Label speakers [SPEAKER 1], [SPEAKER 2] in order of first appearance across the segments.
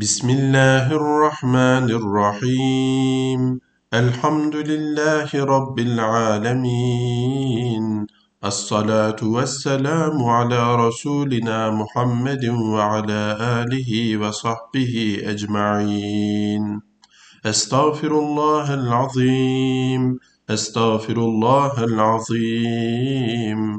[SPEAKER 1] بسم الله الرحمن الرحيم الحمد لله رب العالمين الصلاة والسلام على رسولنا محمد وعلى آله وصحبه أجمعين أستغفر الله العظيم أستغفر الله العظيم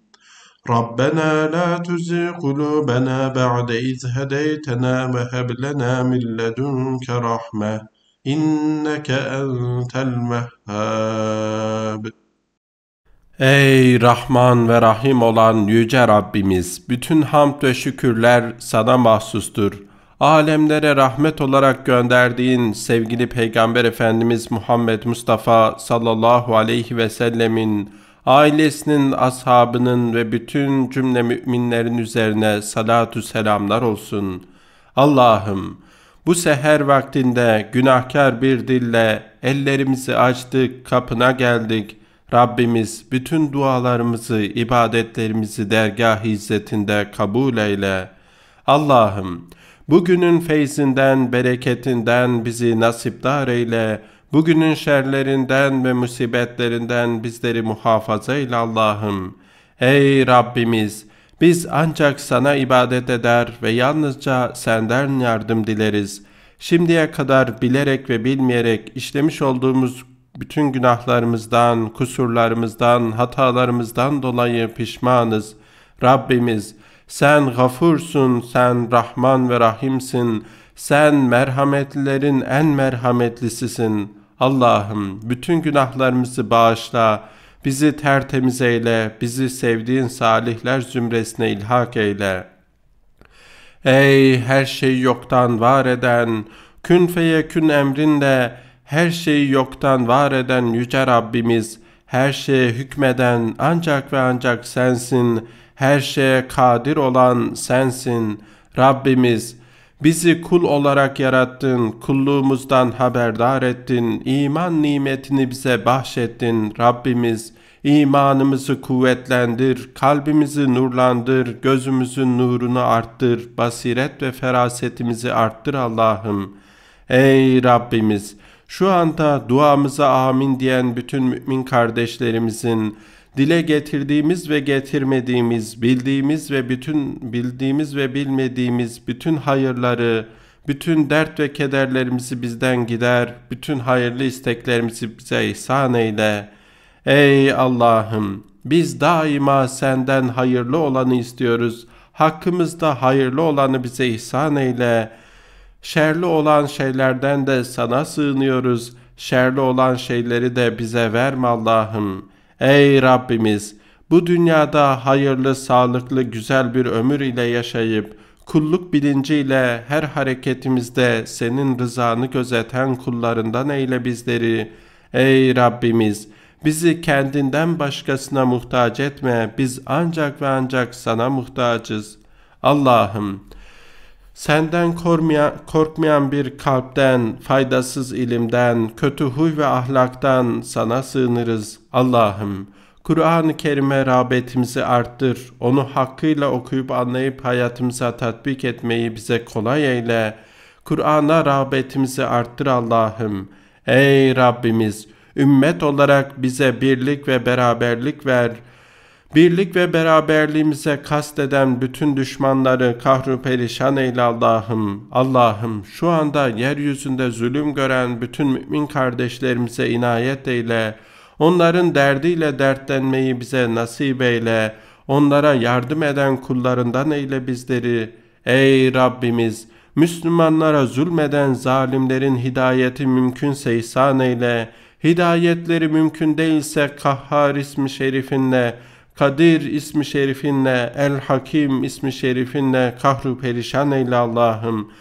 [SPEAKER 1] ربنا لا تزغ قلوبنا بعد إذ هديتنا وهب لنا من لدنك رحمة إنك أنت المهاب Ey Rahman ve Rahim olan Yüce Rabbimiz! Bütün hamd ve şükürler sana mahsustur. Alemlere rahmet olarak gönderdiğin sevgili Peygamber Efendimiz Muhammed Mustafa sallallahu aleyhi ve sellemin ailesinin, ashabının ve bütün cümle müminlerin üzerine salatü selamlar olsun. Allah'ım bu seher vaktinde günahkar bir dille ellerimizi açtık, kapına geldik. Rabbimiz bütün dualarımızı, ibadetlerimizi dergah izzetinde kabul eyle. Allah'ım bugünün feyzinden, bereketinden bizi nasipdar eyle Bugünün şerlerinden ve musibetlerinden bizleri muhafaza eyle Allah'ım. Ey Rabbimiz! Biz ancak sana ibadet eder ve yalnızca senden yardım dileriz. Şimdiye kadar bilerek ve bilmeyerek işlemiş olduğumuz bütün günahlarımızdan, kusurlarımızdan, hatalarımızdan dolayı pişmanız. Rabbimiz, sen gafursun, sen Rahman ve Rahimsin, sen merhametlilerin en merhametlisisin.'' Allah'ım bütün günahlarımızı bağışla, bizi tertemiz eyle, bizi sevdiğin salihler zümresine ilhak eyle. Ey her şeyi yoktan var eden, kün feye kün emrinde, her şeyi yoktan var eden yüce Rabbimiz, her şeye hükmeden ancak ve ancak sensin, her şeye kadir olan sensin. Rabbimiz Bizi kul olarak yarattın, kulluğumuzdan haberdar ettin, iman nimetini bize bahşettin Rabbimiz. İmanımızı kuvvetlendir, kalbimizi nurlandır, gözümüzün nurunu arttır, basiret ve ferasetimizi arttır Allah'ım. Ey Rabbimiz! Şu anda duamıza amin diyen bütün mümin kardeşlerimizin, dile getirdiğimiz ve getirmediğimiz, bildiğimiz ve bütün bildiğimiz ve bilmediğimiz bütün hayırları, bütün dert ve kederlerimizi bizden gider, bütün hayırlı isteklerimizi bize ihsan eyle. Ey Allah'ım, biz daima senden hayırlı olanı istiyoruz. Hakkımızda hayırlı olanı bize ihsan eyle. Şerli olan şeylerden de sana sığınıyoruz. Şerli olan şeyleri de bize verme Allah'ım.'' Ey Rabbimiz! Bu dünyada hayırlı, sağlıklı, güzel bir ömür ile yaşayıp, kulluk bilinciyle her hareketimizde senin rızanı gözeten kullarından eyle bizleri. Ey Rabbimiz! Bizi kendinden başkasına muhtaç etme, biz ancak ve ancak sana muhtacız. Allah'ım! Senden korkmayan, korkmayan bir kalpten, faydasız ilimden, kötü huy ve ahlaktan sana sığınırız Allah'ım. Kur'an-ı Kerim'e rağbetimizi arttır, onu hakkıyla okuyup anlayıp hayatımıza tatbik etmeyi bize kolay eyle. Kur'an'a rağbetimizi arttır Allah'ım. Ey Rabbimiz! Ümmet olarak bize birlik ve beraberlik ver.'' Birlik ve beraberliğimize kasteden bütün düşmanları kahru perişan eyle Allah'ım. Allah'ım şu anda yeryüzünde zulüm gören bütün mümin kardeşlerimize inayet eyle. Onların derdiyle dertlenmeyi bize nasip eyle. Onlara yardım eden kullarından eyle bizleri. Ey Rabbimiz! Müslümanlara zulmeden zalimlerin hidayeti mümkünse ihsan eyle. Hidayetleri mümkün değilse Kahhar ismi şerifinle Kadir ismi şerifinle, El Hakim ismi şerifinle kahru perişan eyle Allah'ım.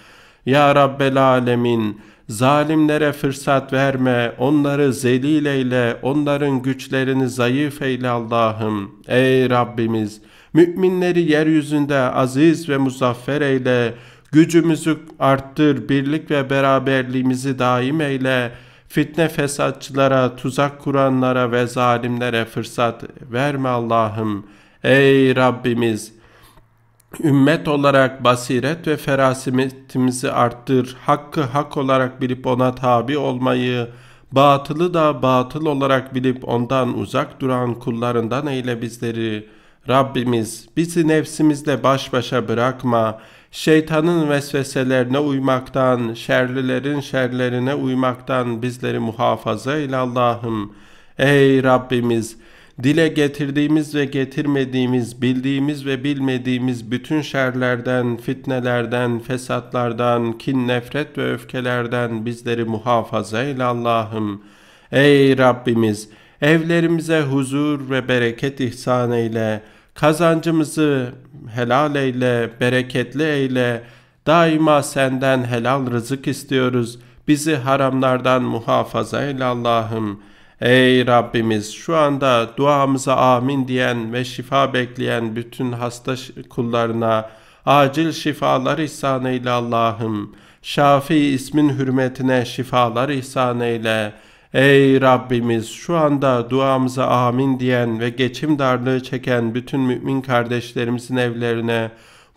[SPEAKER 1] Ya Rabbel Alemin, zalimlere fırsat verme, onları zelil eyle, onların güçlerini zayıf eyle Allah'ım. Ey Rabbimiz, müminleri yeryüzünde aziz ve muzaffer eyle, gücümüzü arttır, birlik ve beraberliğimizi daim eyle.'' Fitne fesatçılara, tuzak kuranlara ve zalimlere fırsat verme Allah'ım. Ey Rabbimiz! Ümmet olarak basiret ve ferasetimizi arttır. Hakkı hak olarak bilip ona tabi olmayı, batılı da batıl olarak bilip ondan uzak duran kullarından eyle bizleri. Rabbimiz bizi nefsimizle baş başa bırakma.'' şeytanın vesveselerine uymaktan, şerlilerin şerlerine uymaktan bizleri muhafaza eyle Allah'ım. Ey Rabbimiz! Dile getirdiğimiz ve getirmediğimiz, bildiğimiz ve bilmediğimiz bütün şerlerden, fitnelerden, fesatlardan, kin, nefret ve öfkelerden bizleri muhafaza eyle Allah'ım. Ey Rabbimiz! Evlerimize huzur ve bereket ihsan eyle. Kazancımızı helal eyle, bereketli eyle. Daima senden helal rızık istiyoruz. Bizi haramlardan muhafaza eyle Allah'ım. Ey Rabbimiz şu anda duamıza amin diyen ve şifa bekleyen bütün hasta kullarına acil şifalar ihsan eyle Allah'ım. Şafi ismin hürmetine şifalar ihsan eyle.'' Ey Rabbimiz şu anda duamıza amin diyen ve geçim darlığı çeken bütün mümin kardeşlerimizin evlerine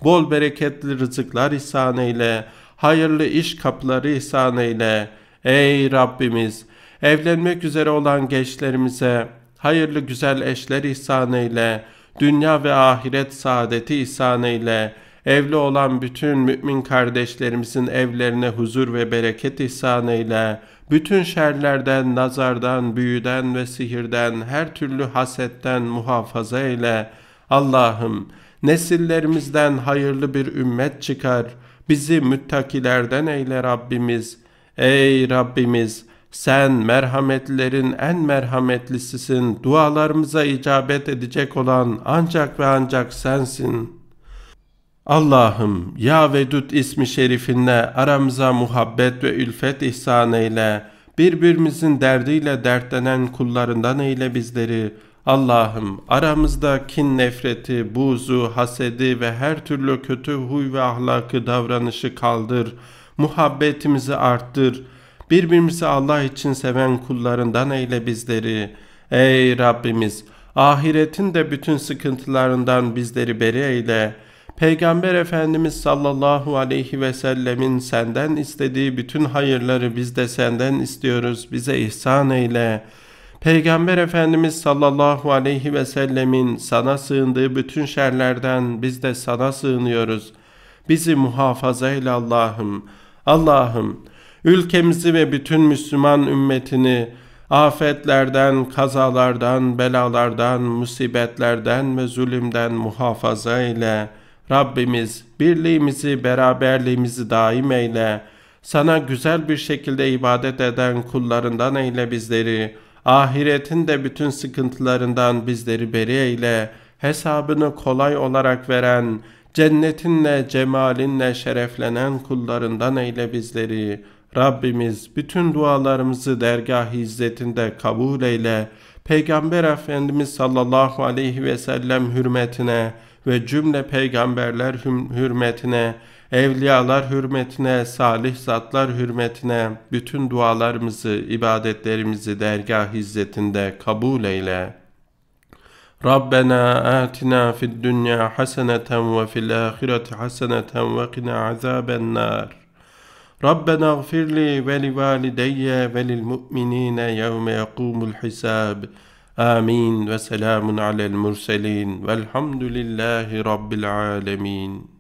[SPEAKER 1] bol bereketli rızıklar ihsan eyle, hayırlı iş kapıları ihsan eyle. Ey Rabbimiz evlenmek üzere olan gençlerimize hayırlı güzel eşler ihsan eyle, dünya ve ahiret saadeti ihsan eyle.'' evli olan bütün mümin kardeşlerimizin evlerine huzur ve bereket ihsan eyle. Bütün şerlerden, nazardan, büyüden ve sihirden, her türlü hasetten muhafaza eyle. Allah'ım nesillerimizden hayırlı bir ümmet çıkar. Bizi müttakilerden eyle Rabbimiz. Ey Rabbimiz! Sen merhametlerin en merhametlisisin. Dualarımıza icabet edecek olan ancak ve ancak sensin.'' Allah'ım ya Vedud ismi şerifinle aramıza muhabbet ve ülfet ihsan eyle. Birbirimizin derdiyle dertlenen kullarından eyle bizleri. Allah'ım aramızda kin nefreti, buzu, hasedi ve her türlü kötü huy ve ahlakı davranışı kaldır. Muhabbetimizi arttır. Birbirimizi Allah için seven kullarından eyle bizleri. Ey Rabbimiz ahiretin de bütün sıkıntılarından bizleri beri eyle.'' Peygamber Efendimiz sallallahu aleyhi ve sellemin senden istediği bütün hayırları biz de senden istiyoruz. Bize ihsan eyle. Peygamber Efendimiz sallallahu aleyhi ve sellemin sana sığındığı bütün şerlerden biz de sana sığınıyoruz. Bizi muhafaza eyle Allah'ım. Allah'ım ülkemizi ve bütün Müslüman ümmetini afetlerden, kazalardan, belalardan, musibetlerden ve zulümden muhafaza eyle.'' Rabbimiz birliğimizi, beraberliğimizi daim eyle. Sana güzel bir şekilde ibadet eden kullarından eyle bizleri. Ahiretin de bütün sıkıntılarından bizleri beri eyle. Hesabını kolay olarak veren, cennetinle, cemalinle şereflenen kullarından eyle bizleri. Rabbimiz bütün dualarımızı dergah izzetinde kabul eyle. Peygamber Efendimiz sallallahu aleyhi ve sellem hürmetine, ve cümle peygamberler hürmetine, evliyalar hürmetine, salih zatlar hürmetine bütün dualarımızı, ibadetlerimizi dergah hizmetinde kabul eyle. Rabbena atina fid dünya haseneten ve fil ahireti haseneten ve qina azaben nar. ربنا اغفر لي ولوالدي وللمؤمنين يوم يقوم الحساب Amin ve selamun alel murselin velhamdülillahi rabbil alemin.